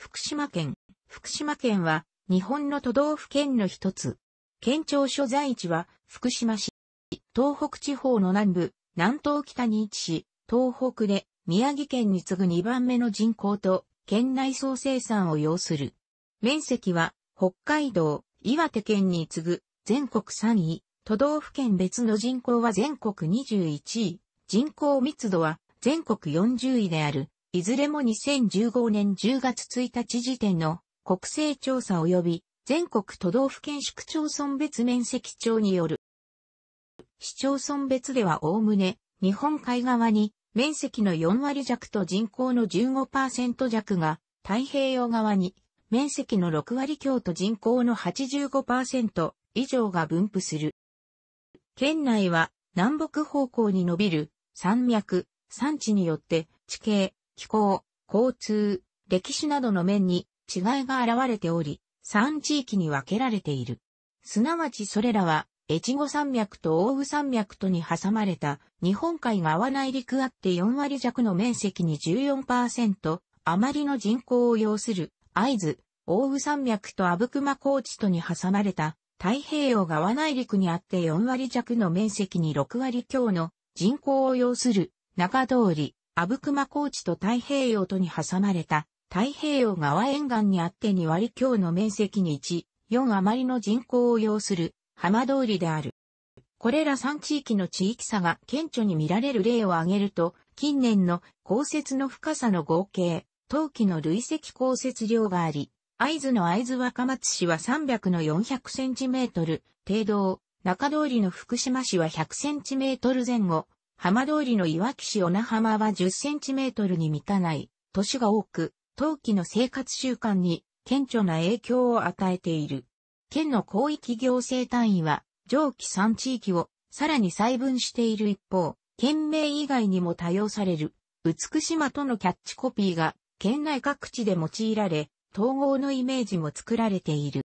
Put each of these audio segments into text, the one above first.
福島県。福島県は日本の都道府県の一つ。県庁所在地は福島市。東北地方の南部、南東北に位置し、東北で宮城県に次ぐ2番目の人口と県内総生産を要する。面積は北海道、岩手県に次ぐ全国3位。都道府県別の人口は全国21位。人口密度は全国40位である。いずれも2015年10月1日時点の国勢調査及び全国都道府県市区町村別面積庁による。市町村別ではおおむね日本海側に面積の4割弱と人口の15%弱が太平洋側に面積の6割強と人口の85%以上が分布する。県内は南北方向に伸びる山脈、山地によって地形、気候、交通、歴史などの面に違いが現れており、3地域に分けられている。すなわちそれらは、越後山脈と大羽山脈とに挟まれた日本海側内陸あって4割弱の面積に14%、余りの人口を要する会津、大羽山脈と阿武隈高地とに挟まれた太平洋側内陸にあって4割弱の面積に6割強の人口を要する中通り、阿武隈高地と太平洋とに挟まれた太平洋側沿岸にあって2割強の面積に1、4余りの人口を要する浜通りである。これら3地域の地域差が顕著に見られる例を挙げると、近年の降雪の深さの合計、冬季の累積降雪量があり、会津の会津若松市は300の400センチメートル、程度、中通りの福島市は100センチメートル前後、浜通りのいわき市小名浜は10センチメートルに満たない、都市が多く、冬季の生活習慣に顕著な影響を与えている。県の広域行政単位は、上記3地域をさらに細分している一方、県名以外にも多用される、美島とのキャッチコピーが、県内各地で用いられ、統合のイメージも作られている。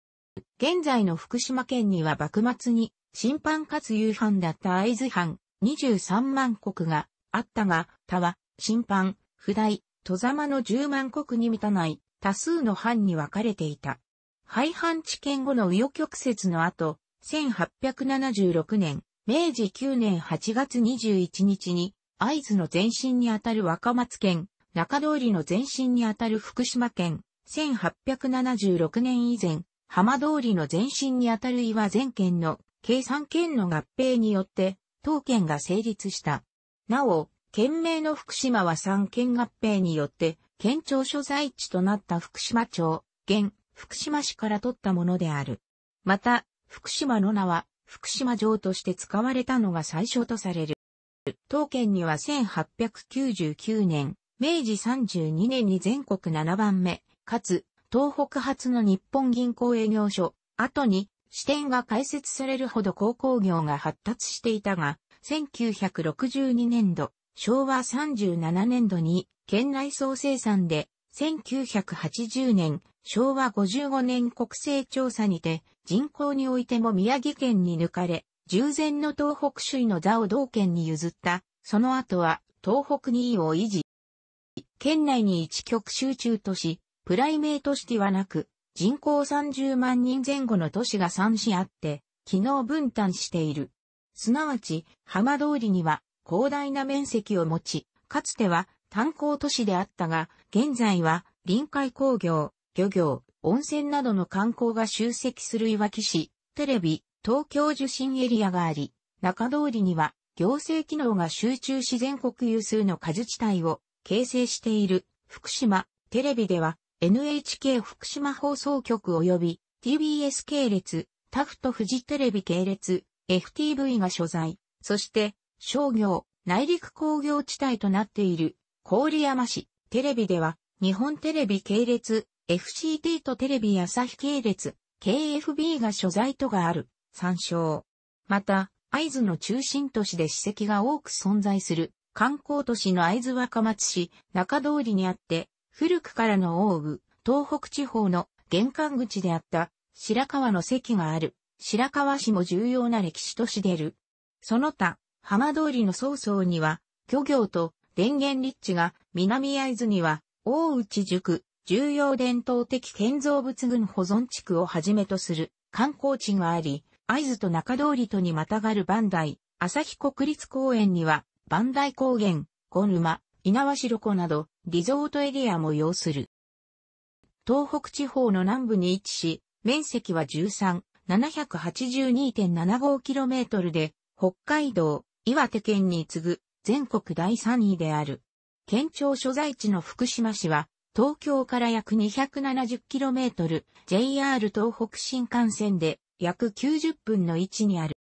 現在の福島県には幕末に、審判かつ夕飯だった会津藩、23万国があったが、他は、審判、不代、戸様の10万国に満たない多数の藩に分かれていた。廃藩置県後の右翼曲折の後、1876年、明治9年8月21日に、合図の前身にあたる若松県、中通りの前身にあたる福島県、1876年以前、浜通りの前身にあたる岩全県の計算県の合併によって当県が成立した。なお、県名の福島は三県合併によって、県庁所在地となった福島町、現、福島市から取ったものである。また、福島の名は、福島城として使われたのが最初とされる。当県には1899年、明治32年に全国7番目、かつ、東北初の日本銀行営業所、後に、支店が開設されるほど鉱工業が発達していたが、1962年度、昭和37年度に県内総生産で、1980年、昭和55年国勢調査にて、人口においても宮城県に抜かれ、従前の東北首位の座を同県に譲った、その後は東北2位を維持。県内に一極集中とし、プライメートシティはなく、人口30万人前後の都市が3市あって、機能分担している。すなわち、浜通りには広大な面積を持ち、かつては炭鉱都市であったが、現在は臨海工業、漁業、温泉などの観光が集積するいわき市、テレビ、東京受信エリアがあり、中通りには行政機能が集中し全国有数の果樹地帯を形成している福島、テレビでは NHK 福島放送局及び TBS 系列、タフトフジテレビ系列、FTV が所在、そして商業、内陸工業地帯となっている郡山市テレビでは日本テレビ系列、FCT とテレビ朝日系列、KFB が所在とがある、参照。また、会津の中心都市で史跡が多く存在する観光都市の会津若松市中通りにあって古くからの大武、東北地方の玄関口であった白川の関がある白川市も重要な歴史とし出る。その他、浜通りの曹操には漁業と電源立地が南会津には大内塾、重要伝統的建造物群保存地区をはじめとする観光地があり、会津と中通りとにまたがる磐梯、旭国立公園には磐梯高原、ゴ沼、猪苗代湖など、リゾートエリアも要する。東北地方の南部に位置し、面積は13、782.75km で、北海道、岩手県に次ぐ全国第3位である。県庁所在地の福島市は、東京から約 270km、JR 東北新幹線で約90分の位置にある。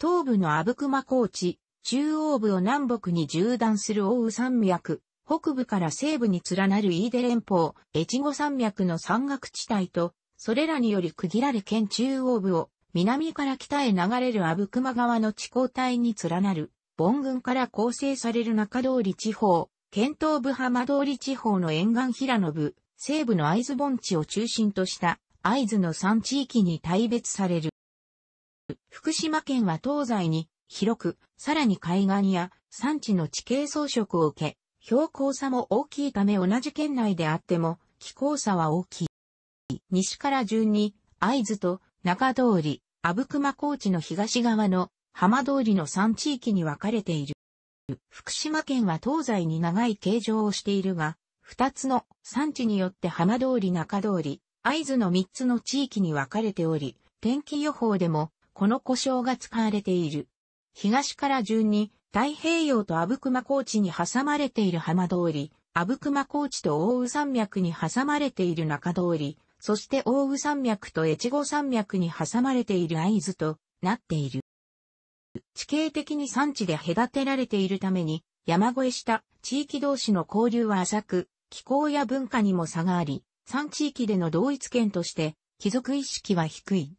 東部の阿武隈高地、中央部を南北に縦断する奥羽山脈、北部から西部に連なる飯豊連峰、越後山脈の山岳地帯と、それらにより区切られ県中央部を、南から北へ流れる阿武隈川の地高帯に連なる、盆群から構成される中通り地方、県東部浜通り地方の沿岸平野部、西部の合津盆地を中心とした合津の3地域に大別される。福島県は東西に広く、さらに海岸や山地の地形装飾を受け、標高差も大きいため同じ県内であっても、気候差は大きい。西から順に、会津と中通り、阿武隈高地の東側の浜通りの3地域に分かれている。福島県は東西に長い形状をしているが、2つの産地によって浜通り中通り、会津の3つの地域に分かれており、天気予報でもこの故障が使われている。東から順に太平洋と阿武隈高地に挟まれている浜通り、阿武隈高地と大宇山脈に挟まれている中通り、そして大宇山脈と越後山脈に挟まれている合図となっている。地形的に山地で隔てられているために、山越えした地域同士の交流は浅く、気候や文化にも差があり、山地域での同一圏として、貴族意識は低い。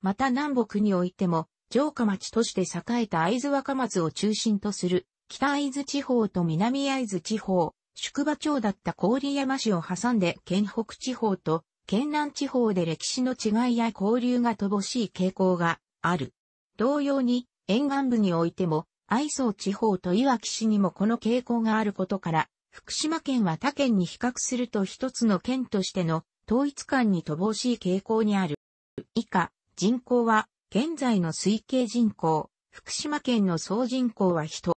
また南北においても、城下町として栄えた会津若松を中心とする北会津地方と南会津地方、宿場町だった郡山市を挟んで県北地方と県南地方で歴史の違いや交流が乏しい傾向がある。同様に沿岸部においても愛想地方といわき市にもこの傾向があることから、福島県は他県に比較すると一つの県としての統一感に乏しい傾向にある。以下、人口は現在の推計人口、福島県の総人口は人。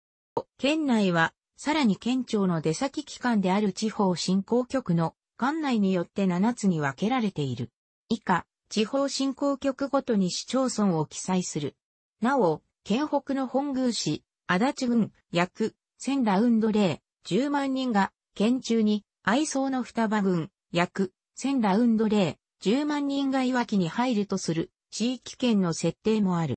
県内は、さらに県庁の出先機関である地方振興局の管内によって7つに分けられている。以下、地方振興局ごとに市町村を記載する。なお、県北の本宮市、足立郡、約、千ラウンド例、10万人が、県中に、愛想の双葉郡、約、千ラウンド例、10万人が岩木に入るとする地域圏の設定もある。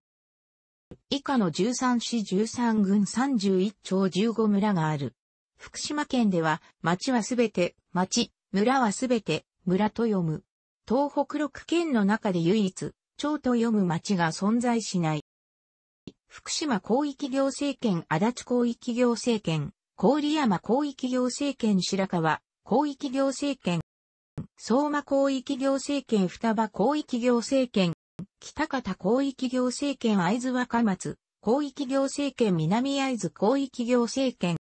以下の13市13郡31町15村がある。福島県では、町はすべて、町、村はすべて、村と読む。東北6県の中で唯一、町と読む町が存在しない。福島広域行政圏、足立広域行政圏、郡山広域行政圏、白川広域行政圏、相馬広域行政圏、双葉広域行政圏、北方広域行政圏会津若松、広域行政圏南会津広域行政圏、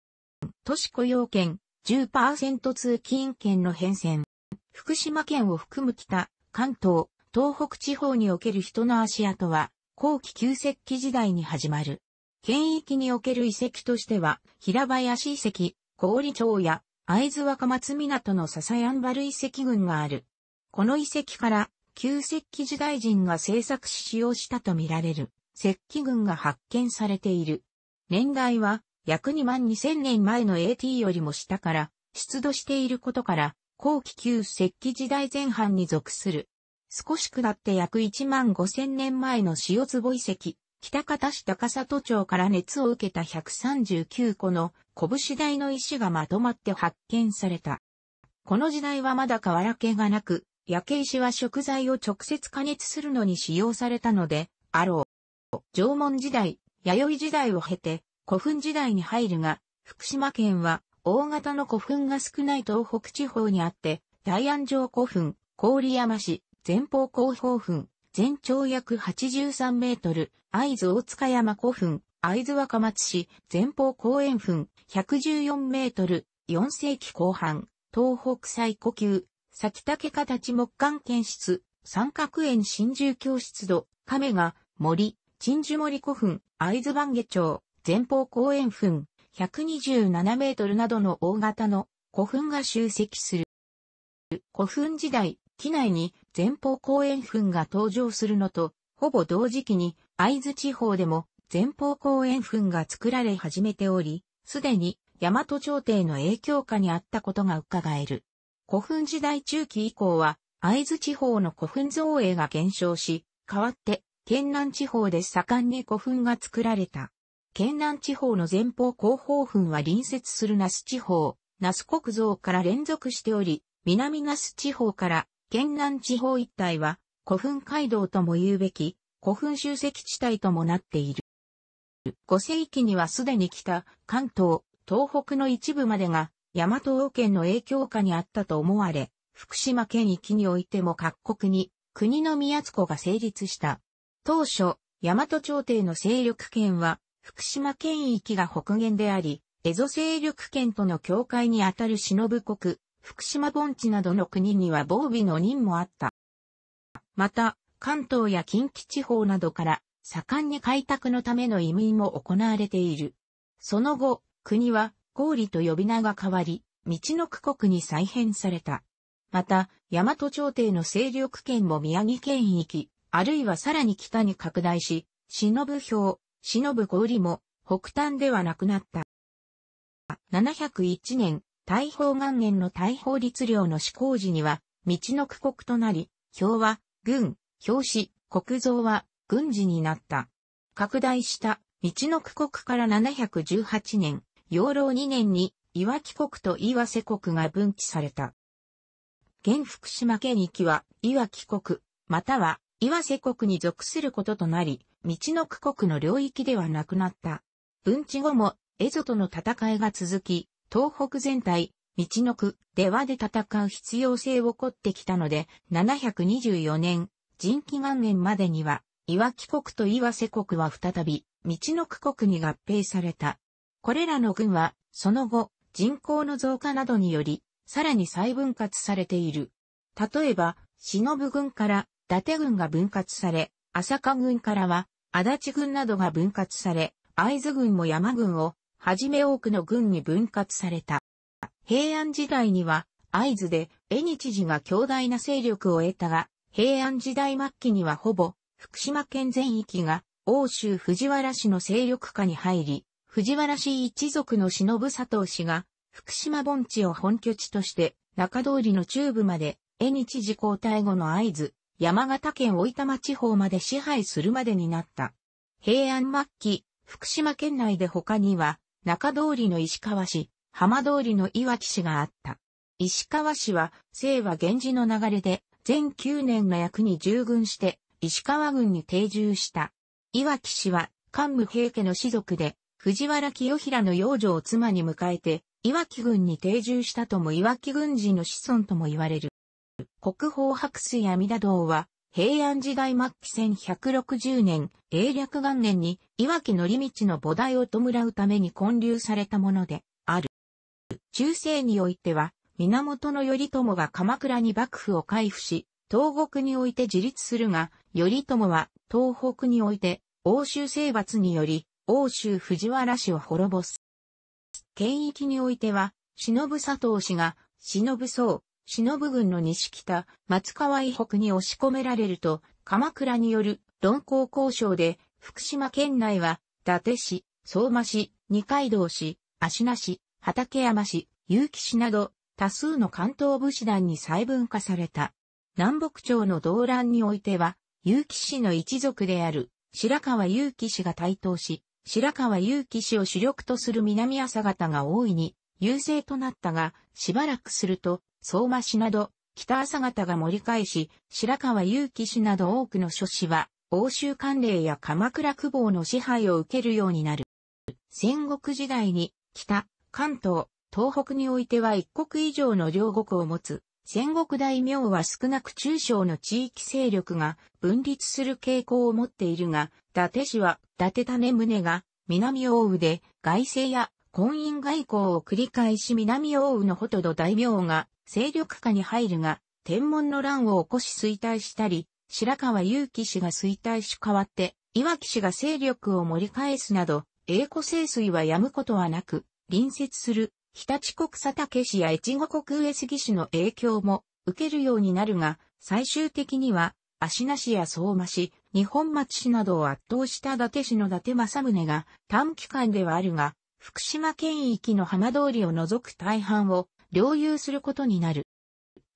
都市雇用圏、10%通勤圏の変遷。福島県を含む北、関東、東北地方における人の足跡は、後期旧石器時代に始まる。県域における遺跡としては、平林遺跡、氷町や、会津若松港の笹やんばる遺跡群がある。この遺跡から、旧石器時代人が製作し使用したとみられる石器群が発見されている。年代は約2万2000年前の AT よりも下から出土していることから後期旧石器時代前半に属する。少し下って約1万5000年前の塩壺遺跡、北方市高里町から熱を受けた139個の拳台の石がまとまって発見された。この時代はまだ瓦系がなく、焼け石は食材を直接加熱するのに使用されたので、あろう。縄文時代、弥生時代を経て、古墳時代に入るが、福島県は、大型の古墳が少ない東北地方にあって、大安城古墳、郡山市、前方後方墳、全長約83メートル、会津大塚山古墳、会津若松市、前方公園墳、114メートル、4世紀後半、東北最古級、先竹形木管検出、三角園真珠教室度、亀が、森、鎮守森古墳、会津番下町、前方公園墳、127メートルなどの大型の古墳が集積する。古墳時代、機内に前方公園墳が登場するのと、ほぼ同時期に会津地方でも前方公園墳が作られ始めており、すでに大和朝廷の影響下にあったことが伺える。古墳時代中期以降は、会津地方の古墳造営が減少し、代わって、県南地方で盛んに古墳が作られた。県南地方の前方後方墳は隣接する那須地方、那須国造から連続しており、南那須地方から県南地方一帯は古墳街道とも言うべき古墳集積地帯ともなっている。5世紀にはすでに北、関東、東北の一部までが大和王権の影響下にあったと思われ、福島県域においても各国に国の宮津湖が成立した。当初、大和朝廷の勢力圏は福島県域が北限であり、蝦夷勢力圏との境界にあたる忍国、福島盆地などの国には防備の任もあった。また、関東や近畿地方などから盛んに開拓のための移民も行われている。その後、国は郡と呼び名が変わり、道の区国に再編された。また、大和朝廷の勢力圏も宮城県域、あるいはさらに北に拡大し、忍ぶ表、忍ぶ郡も北端ではなくなった。701年、大宝元年の大宝律令の施行時には、道の区国となり、表は軍、表紙、国蔵は軍事になった。拡大した道の区国から718年、養老2年に岩木国と岩瀬国が分岐された。現福島県域は岩木国、または岩瀬国に属することとなり、道の区国の領域ではなくなった。分治後も、蝦夷との戦いが続き、東北全体、道の区、ではで戦う必要性を起こってきたので、724年、人気元年までには、岩木国と岩瀬国は再び、道の区国に合併された。これらの群は、その後、人口の増加などにより、さらに再分割されている。例えば、忍軍から伊達軍が分割され、朝霞軍からは、足立軍などが分割され、会津軍も山軍を、はじめ多くの軍に分割された。平安時代には、会津で、江日寺が強大な勢力を得たが、平安時代末期にはほぼ、福島県全域が、欧州藤原氏の勢力下に入り、藤原氏一族の忍佐藤氏が、福島盆地を本拠地として、中通りの中部まで、江日時交代後の合図、山形県大玉地方まで支配するまでになった。平安末期、福島県内で他には、中通りの石川市、浜通りの岩木市があった。石川市は、清和源氏の流れで、全9年の役に従軍して、石川軍に定住した。岩木氏は、桓武平家の士族で、藤原清平の養女を妻に迎えて、岩木郡に定住したとも岩木郡人の子孫とも言われる。国宝白水阿弥陀堂は、平安時代末期1160年、英略元年に、岩木のり道の菩提を弔うために建立されたもので、ある。中世においては、源頼朝が鎌倉に幕府を開府し、東国において自立するが、頼朝は東北において、欧州征伐により、欧州藤原氏を滅ぼす。県域においては、忍佐藤氏が、忍僧、忍軍の西北、松川以北に押し込められると、鎌倉による論考交渉で、福島県内は、伊達市、相馬市、二階堂市、芦名市、畠山市、結城市など、多数の関東武士団に細分化された。南北朝の動乱においては、結城氏の一族である、白川結城氏が台頭し、白川祐希氏を主力とする南朝方が大いに優勢となったが、しばらくすると、相馬氏など、北朝方が盛り返し、白川祐希氏など多くの諸氏は、欧州官令や鎌倉久保の支配を受けるようになる。戦国時代に、北、関東、東北においては一国以上の両国を持つ、戦国大名は少なく中小の地域勢力が分立する傾向を持っているが、伊達氏は、伊達種宗が、南大宇で、外政や婚姻外交を繰り返し南大宇のほとど大名が、勢力下に入るが、天文の乱を起こし衰退したり、白川祐樹氏が衰退し変わって、岩木氏が勢力を盛り返すなど、栄枯盛衰はやむことはなく、隣接する、日立国佐竹氏や越後国上杉氏の影響も受けるようになるが、最終的には、足名氏や相馬氏、日本町市などを圧倒した伊達市の伊達政宗が短期間ではあるが、福島県域の浜通りを除く大半を領有することになる。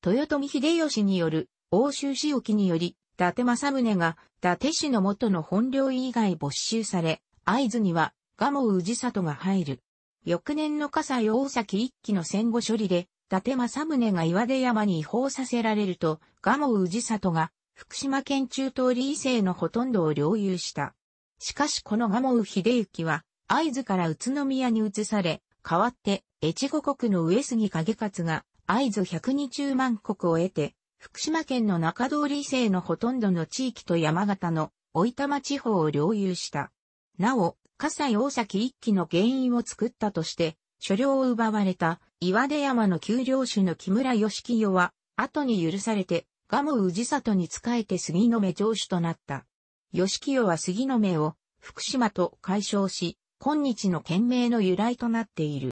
豊臣秀吉による欧州仕置きにより、伊達政宗が伊達市の元の本領以外没収され、合図には蒲生氏里が入る。翌年の笠西大崎一揆の戦後処理で、伊達政宗が岩出山に移放させられると、蒲生氏里が福島県中東理伊勢のほとんどを領有した。しかしこのモウ秀行は、合津から宇都宮に移され、代わって、越後国の上杉景勝が、合津120万国を得て、福島県の中通り西のほとんどの地域と山形の老玉地方を領有した。なお、笠西大崎一揆の原因を作ったとして、所領を奪われた岩出山の丘陵主の木村義清は、後に許されて蒲生氏里に仕えて杉の目城主となった。吉清は杉の目を福島と解消し、今日の県名の由来となっている。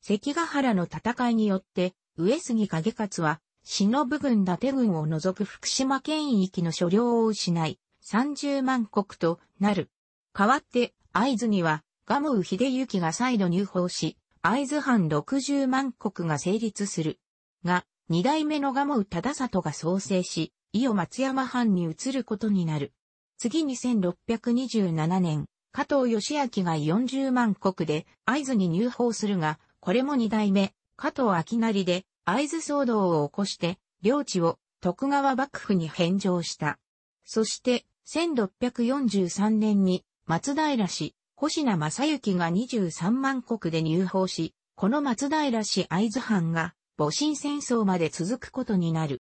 関ヶ原の戦いによって、上杉景勝は、忍軍伊達軍を除く福島県域の所領を失い、30万国となる。代わって、合図には、ガムウ秀行が再度入法し、合図藩60万国が成立する。が、二代目野鴨宇忠里が創生し、伊予松山藩に移ることになる。次に1627年、加藤義明が40万国で合津に入法するが、これも二代目、加藤明成で合津騒動を起こして、領地を徳川幕府に返上した。そして、1643年に松平氏、星名正幸が23万国で入法し、この松平氏合津藩が戊辰戦争まで続くことになる。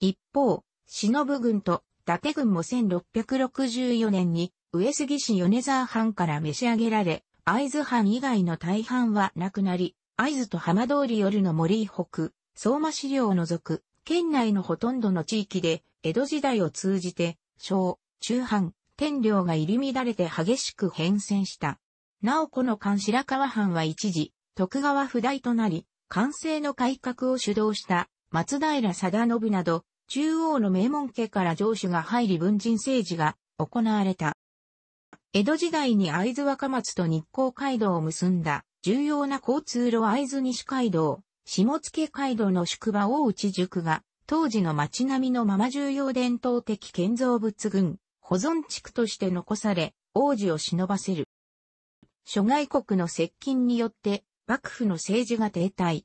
一方、忍軍と伊達軍も1664年に上杉氏米沢藩から召し上げられ、会津藩以外の大藩はなくなり、会津と浜通り夜の森北、相馬資料を除く、県内のほとんどの地域で、江戸時代を通じて、小、中藩、天領が入り乱れて激しく変遷した。なおこの間白川藩は一時、徳川不代となり、完成の改革を主導した松平定信など、中央の名門家から上主が入り文人政治が行われた。江戸時代に会津若松と日光街道を結んだ重要な交通路会津西街道、下野街道の宿場大内宿が、当時の町並みのまま重要伝統的建造物群、保存地区として残され、王子を忍ばせる。諸外国の接近によって幕府の政治が停滞。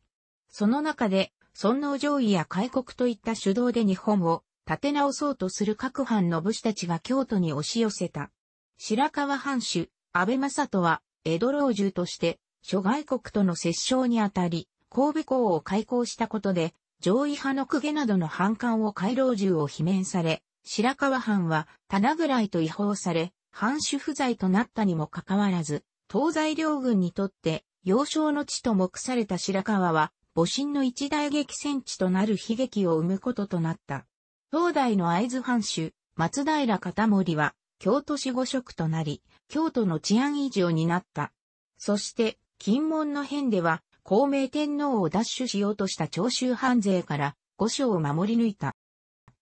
その中で、尊王上位や開国といった主導で日本を立て直そうとする各藩の武士たちが京都に押し寄せた。白河藩主、安倍正人は、江戸老中として、諸外国との折衝にあたり、神戸港を開港したことで、上位派の公家などの反感を回老中を罷免され、白河藩は棚ぐらいと違法され、藩主不在となったにもかかわらず、東西両軍にとって幼少の地と目された白河は、母親の一大激戦地となる悲劇を生むこととなった。東大の会津藩主、松平片森は、京都市御職となり、京都の治安維持を担った。そして、金門の変では、孔明天皇を奪取しようとした長州藩勢から、御所を守り抜いた。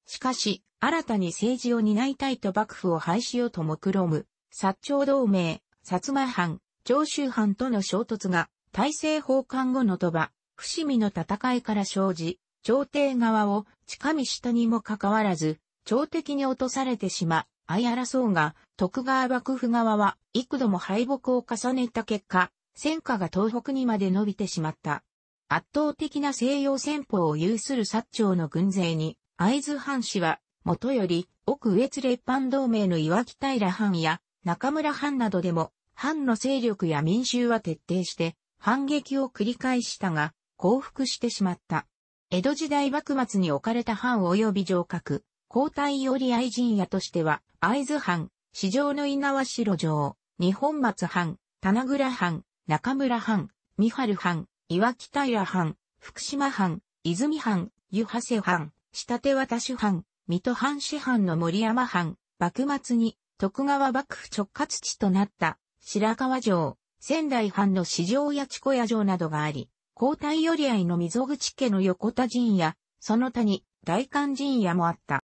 しかし、新たに政治を担いたいと幕府を廃止をと目論む、薩長同盟、薩摩藩、長州藩との衝突が、大政奉還後の鳥羽、伏見の戦いから生じ、朝廷側を近見したにもかかわらず、朝敵に落とされてしま、相争うが、徳川幕府側は幾度も敗北を重ねた結果、戦火が東北にまで伸びてしまった。圧倒的な西洋戦法を有する薩長の軍勢に、会津藩士は、元より、奥越列藩同盟の岩木平藩や中村藩などでも藩の勢力や民衆は徹底して反撃を繰り返したが、降伏してしまった。江戸時代幕末に置かれた藩及び城郭、皇太より愛人屋としては、会津藩、市場の稲和城城、日本松藩、棚倉藩、中村藩、三春藩、岩木平藩、福島藩、泉藩、湯橋瀬藩、下手渡し藩、水戸藩市藩の森山藩、幕末に徳川幕府直轄地となった白川城、仙台藩の市場や千小屋城などがあり、皇太寄り合いの溝口家の横田陣や、その他に大官陣屋もあった。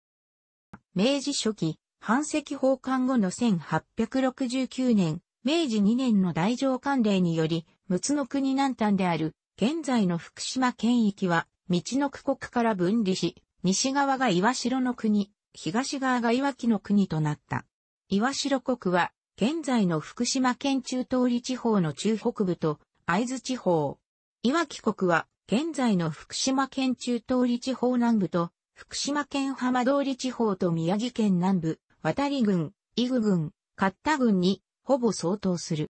明治初期、藩籍奉還後の1869年、明治2年の大城官令により、陸奥の国南端である、現在の福島県域は、道の区国から分離し、西側が岩城の国、東側が岩木の国となった。岩城国は、現在の福島県中通り地方の中北部と会津地方。いわき国は現在の福島県中通り地方南部と福島県浜通り地方と宮城県南部、渡り郡、伊具郡、勝田郡にほぼ相当する。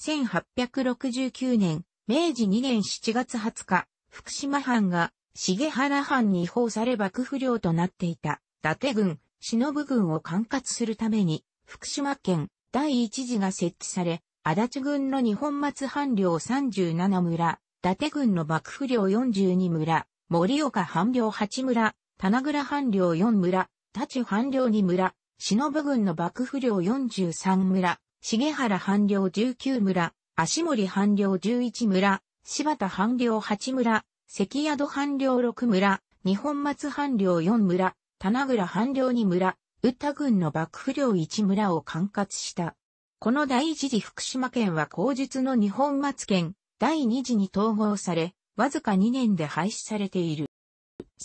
1869年、明治2年7月20日、福島藩が重原藩に違法され幕府領となっていた伊達郡、忍郡を管轄するために福島県第一次が設置され、足立郡の日本松藩領37村、伊達郡の幕府領42村、盛岡藩領8村、棚倉藩領4村、立藩領2村、忍郡の幕府領43村、重原藩領19村、足森藩領11村、柴田藩領8村、関宿藩領6村、日本松藩領4村、棚倉藩領2村、宇多郡の幕府領一村を管轄した。この第一次福島県は後述の日本末県、第二次に統合され、わずか2年で廃止されている。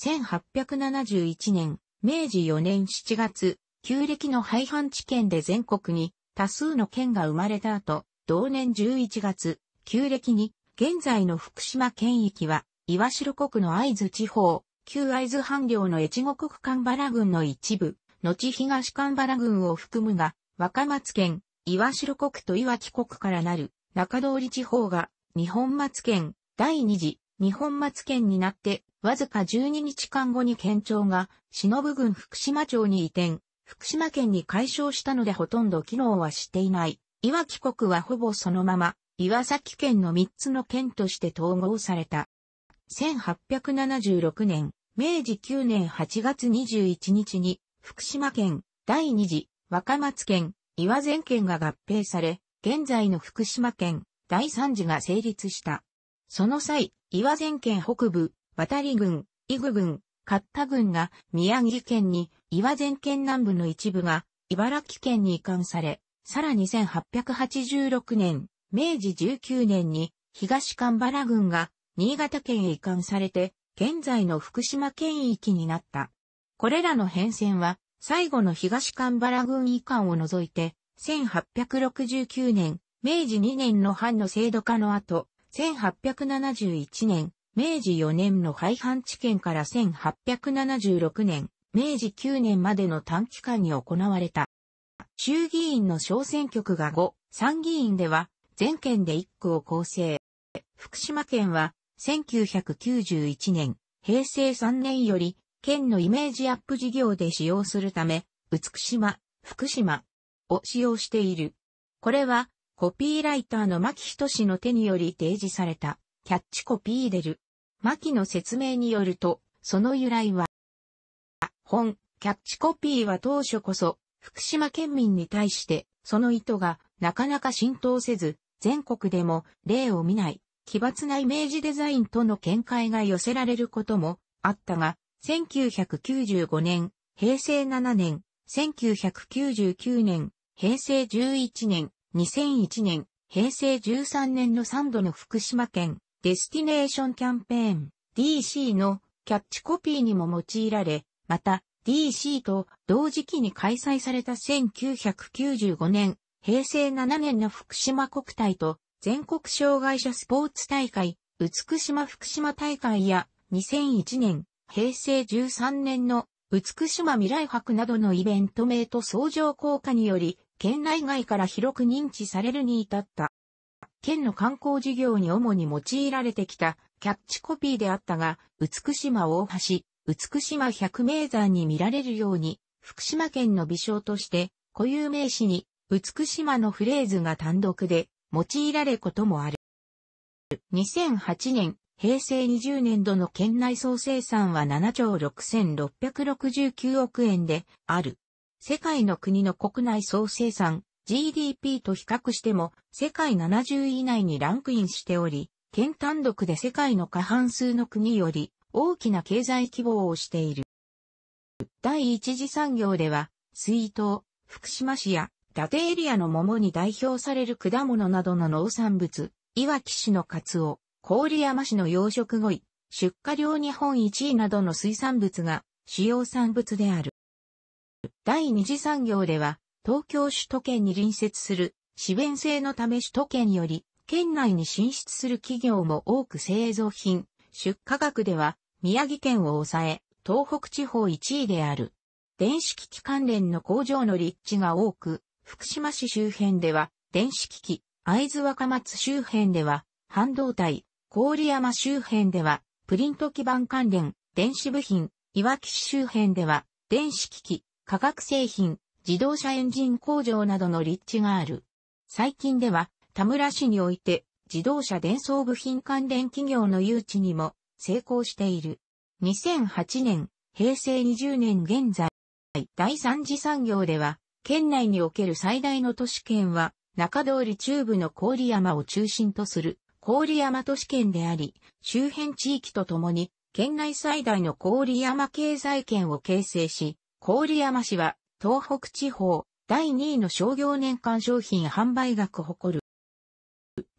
1871年、明治4年7月、旧暦の廃藩置県で全国に多数の県が生まれた後、同年11月、旧暦に現在の福島県域は、岩城国の合津地方、旧合津藩領の越後国間原郡の一部、後東神原郡を含むが、若松県、岩城国と岩木国からなる中通り地方が、日本松県、第二次、日本松県になって、わずか12日間後に県庁が、忍郡福島町に移転、福島県に解消したのでほとんど機能はしていない。岩木国はほぼそのまま、岩崎県の3つの県として統合された。1876年、明治9年8月21日に、福島県、第二次、若松県、岩前県が合併され、現在の福島県、第三次が成立した。その際、岩前県北部、渡り郡、伊具郡、勝田郡が宮城県に、岩前県南部の一部が茨城県に移管され、さらに1886年、明治19年に東神原郡が新潟県へ移管されて、現在の福島県域になった。これらの変遷は、最後の東バ原軍遺憾を除いて、1869年、明治2年の藩の制度化の後、1871年、明治4年の廃藩置県から1876年、明治9年までの短期間に行われた。衆議院の小選挙区が5、参議院では全県で1区を構成。福島県は1991年、平成3年より県のイメージアップ事業で使用するため、美島、福島を使用している。これは、コピーライターの牧人氏の手により提示されたキャッチコピーでる。牧の説明によると、その由来は、本、キャッチコピーは当初こそ、福島県民に対して、その意図がなかなか浸透せず、全国でも例を見ない、奇抜なイメージデザインとの見解が寄せられることもあったが、1995年、平成7年、1999年、平成11年、2001年、平成13年の3度の福島県デスティネーションキャンペーン DC のキャッチコピーにも用いられ、また DC と同時期に開催された1995年、平成7年の福島国体と全国障害者スポーツ大会、美島福島大会や2001年平成13年の美島未来博などのイベント名と相乗効果により、県内外から広く認知されるに至った。県の観光事業に主に用いられてきたキャッチコピーであったが、美島大橋、美島百名山に見られるように、福島県の微笑として固有名詞に美島のフレーズが単独で用いられることもある。2008年平成20年度の県内総生産は7兆6669億円である。世界の国の国内総生産 GDP と比較しても世界70位以内にランクインしており、県単独で世界の過半数の国より大きな経済規模をしている。第一次産業では、水筒、福島市や伊達エリアの桃に代表される果物などの農産物、いわき市のカツオ、郡山市の養殖5位、出荷量日本1位などの水産物が主要産物である。第二次産業では、東京首都圏に隣接する、市弁制のため首都圏より、県内に進出する企業も多く製造品、出荷額では、宮城県を抑え、東北地方1位である。電子機器関連の工場の立地が多く、福島市周辺では、電子機器、会津若松周辺では、半導体、郡山周辺では、プリント基板関連、電子部品、いわき市周辺では、電子機器、化学製品、自動車エンジン工場などの立地がある。最近では、田村市において、自動車伝送部品関連企業の誘致にも成功している。2008年、平成20年現在、第三次産業では、県内における最大の都市圏は、中通り中部の郡山を中心とする郡山都市圏であり、周辺地域とともに、県内最大の郡山経済圏を形成し、郡山市は、東北地方、第2位の商業年間商品販売額誇る。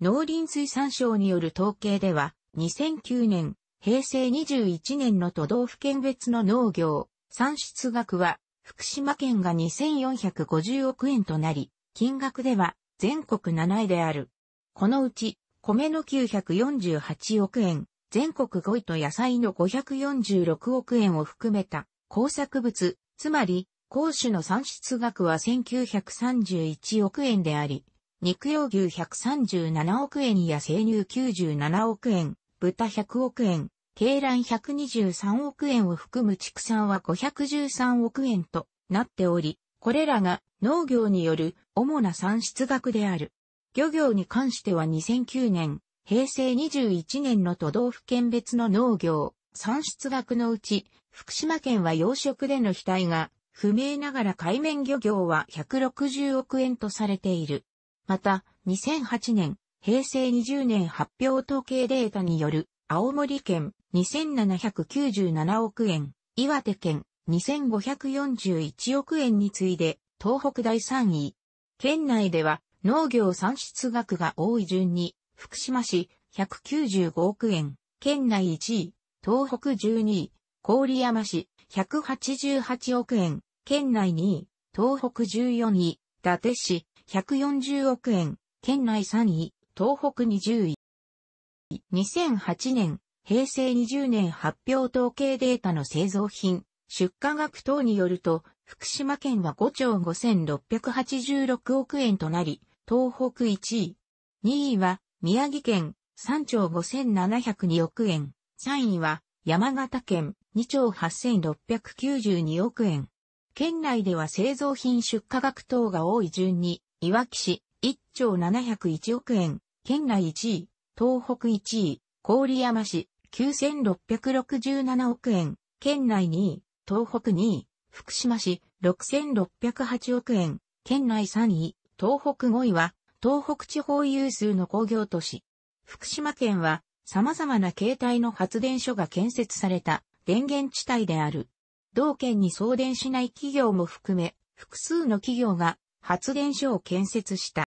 農林水産省による統計では、2009年、平成21年の都道府県別の農業、産出額は、福島県が2450億円となり、金額では全国7位である。このうち、米の948億円、全国5位と野菜の546億円を含めた工作物、つまり、公種の産出額は1931億円であり、肉用牛137億円や生乳97億円、豚100億円、鶏卵123億円を含む畜産は513億円となっており、これらが農業による主な産出額である。漁業に関しては2009年、平成21年の都道府県別の農業、産出額のうち、福島県は養殖での被体が、不明ながら海面漁業は160億円とされている。また、2008年、平成20年発表統計データによる、青森県2797億円、岩手県2541億円に次いで、東北第3位。県内では、農業産出額が多い順に、福島市195億円、県内1位、東北12位、郡山市188億円、県内2位、東北14位、伊達市140億円、県内3位、東北20位。2008年、平成20年発表統計データの製造品、出荷額等によると、福島県は5兆5686億円となり、東北1位。2位は、宮城県、3兆5702億円。3位は、山形県、2兆8692億円。県内では製造品出荷額等が多い順に、いわき市、1兆701億円。県内1位、東北1位、郡山市、9667億円。県内2位、東北2位、福島市、6608億円。県内3位、東北5位は、東北地方有数の工業都市。福島県は、様々な形態の発電所が建設された電源地帯である。同県に送電しない企業も含め、複数の企業が発電所を建設した。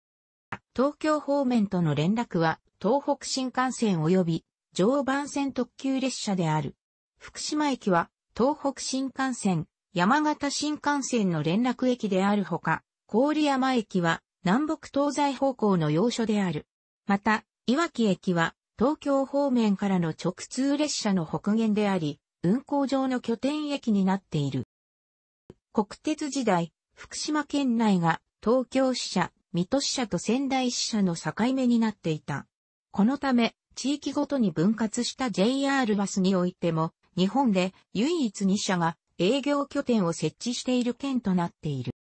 東京方面との連絡は、東北新幹線及び常磐線特急列車である。福島駅は東北新幹線、山形新幹線の連絡駅であるほか、郡山駅は南北東西方向の要所である。また、岩城駅は東京方面からの直通列車の北限であり、運行上の拠点駅になっている。国鉄時代、福島県内が東京支社、水戸支社と仙台支社の境目になっていた。このため、地域ごとに分割した JR バスにおいても、日本で唯一2社が営業拠点を設置している県となっている。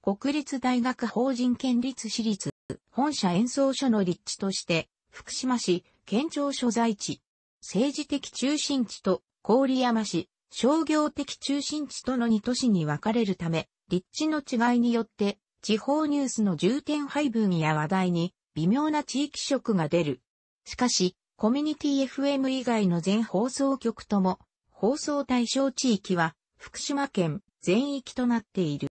国立大学法人県立私立、本社演奏所の立地として、福島市、県庁所在地、政治的中心地と郡山市、商業的中心地との2都市に分かれるため、立地の違いによって、地方ニュースの重点配分や話題に微妙な地域色が出る。しかし、コミュニティ FM 以外の全放送局とも、放送対象地域は福島県全域となっている。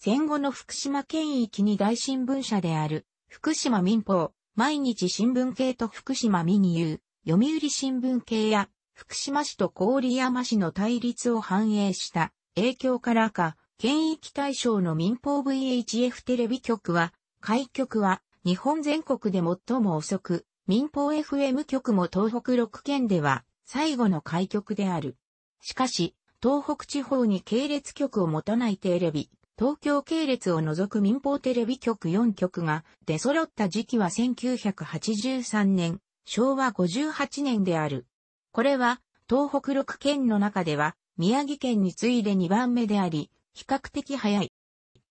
戦後の福島県域に大新聞社である、福島民報、毎日新聞系と福島民友、読売新聞系や、福島市と郡山市の対立を反映した影響からか、県域対象の民放 VHF テレビ局は、開局は日本全国で最も遅く、民放 FM 局も東北6県では最後の開局である。しかし、東北地方に系列局を持たないテレビ、東京系列を除く民放テレビ局4局が出揃った時期は1983年、昭和58年である。これは、東北6県の中では、宮城県に次いで2番目であり、比較的早い。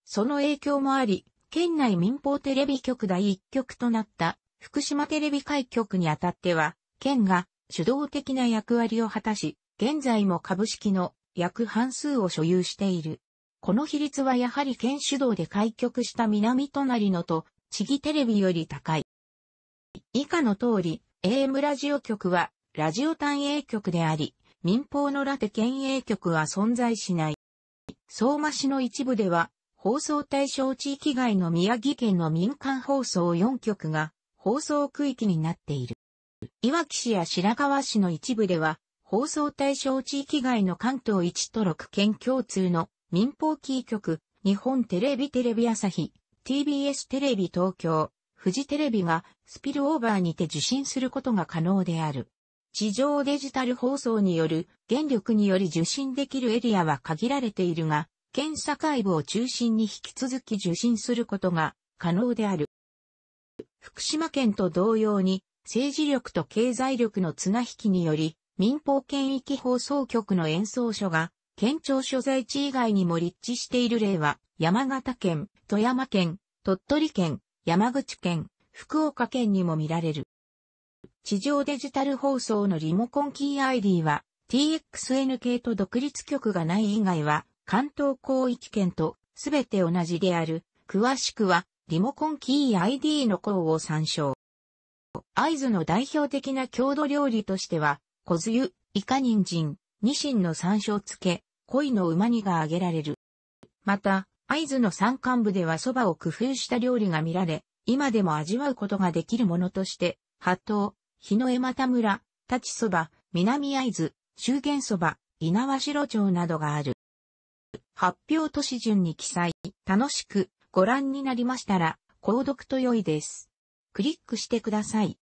その影響もあり、県内民放テレビ局第1局となった福島テレビ開局にあたっては、県が主導的な役割を果たし、現在も株式の約半数を所有している。この比率はやはり県主導で開局した南隣のと、地域テレビより高い。以下の通り、AM ラジオ局は、ラジオ単営局であり、民放のラテ県営局は存在しない。相馬市の一部では、放送対象地域外の宮城県の民間放送4局が放送区域になっている。いわき市や白河市の一部では、放送対象地域外の関東1と6県共通の民放キー局、日本テレビテレビ朝日、TBS テレビ東京、富士テレビがスピルオーバーにて受信することが可能である。地上デジタル放送による原力により受信できるエリアは限られているが、県境部を中心に引き続き受信することが可能である。福島県と同様に政治力と経済力の綱引きにより民放県域放送局の演奏所が県庁所在地以外にも立地している例は、山形県、富山県、鳥取県、山口県、福岡県にも見られる。地上デジタル放送のリモコンキー ID は TXN 系と独立局がない以外は関東広域圏とすべて同じである。詳しくはリモコンキー ID の項を参照。合図の代表的な郷土料理としては、小津湯、イカ人参、ニシンの山椒漬け、恋の馬煮が挙げられる。また、合図の山間部では蕎麦を工夫した料理が見られ、今でも味わうことができるものとして、波頭、日の江又村、立ち蕎麦、南合図、周元蕎麦、猪苗代町などがある。発表都市順に記載、楽しくご覧になりましたら、購読と良いです。クリックしてください。